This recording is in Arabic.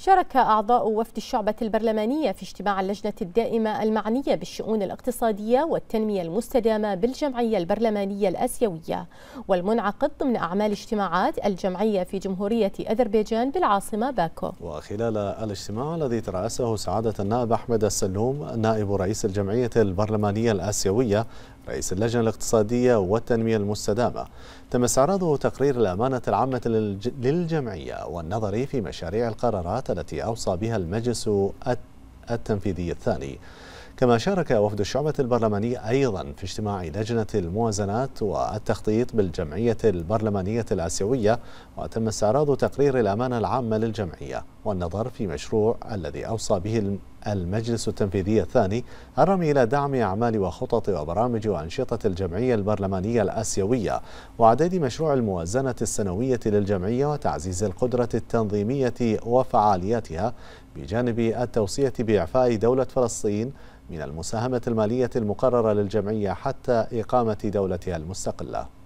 شارك أعضاء وفد الشعبة البرلمانية في اجتماع اللجنة الدائمة المعنية بالشؤون الاقتصادية والتنمية المستدامة بالجمعية البرلمانية الآسيوية والمنعقد ضمن أعمال اجتماعات الجمعية في جمهورية أذربيجان بالعاصمة باكو وخلال الاجتماع الذي ترأسه سعادة النائب أحمد السلوم نائب رئيس الجمعية البرلمانية الآسيوية رئيس اللجنة الاقتصادية والتنمية المستدامة تم استعراضه تقرير الأمانة العامة للجمعية والنظر في مشاريع القرارات التي أوصى بها المجلس التنفيذي الثاني كما شارك وفد الشعبة البرلمانية أيضا في اجتماع لجنة الموازنات والتخطيط بالجمعية البرلمانية الآسيوية وتم استعراض تقرير الأمانة العامة للجمعية والنظر في مشروع الذي أوصى به المجلس التنفيذي الثاني الرمي إلى دعم أعمال وخطط وبرامج وأنشطة الجمعية البرلمانية الآسيوية وإعداد مشروع الموازنة السنوية للجمعية وتعزيز القدرة التنظيمية وفعالياتها بجانب التوصية بإعفاء دولة فلسطين من المساهمة المالية المقررة للجمعية حتى إقامة دولتها المستقلة